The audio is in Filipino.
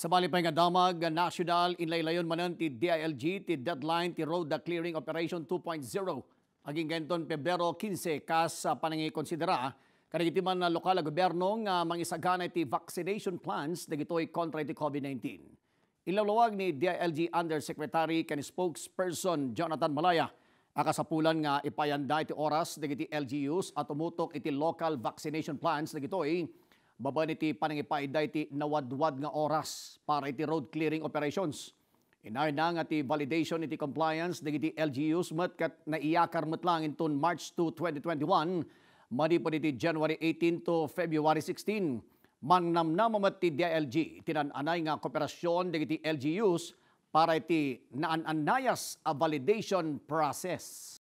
Sa balipay nga damag, national inlaylayon manan ti DILG, ti deadline, ti road clearing operation 2.0. Aging genton Pebrero 15, kas sa ah, panangi konsidera, ah. kanagitiman na lokal na gobyerno nga mangisaganay ti vaccination plans na gito'y kontra ti COVID-19. Ilawlawag ni DILG Undersecretary kan spokesperson Jonathan Malaya, akasapulan nga ipayanda iti oras na iti LGUs at umutok iti local vaccination plans na gito'y baban iti panangipaiday iti nawadwad nga oras para iti road clearing operations. Inay na nga ti validation iti compliance ng iti LGUs met kat naiyakar met lang inton March 2, 2021, manipod iti January 18 to February 16. Mangnamnamamat ti DILG, tinananay nga kooperasyon ng iti LGUs para iti naananayas a validation process.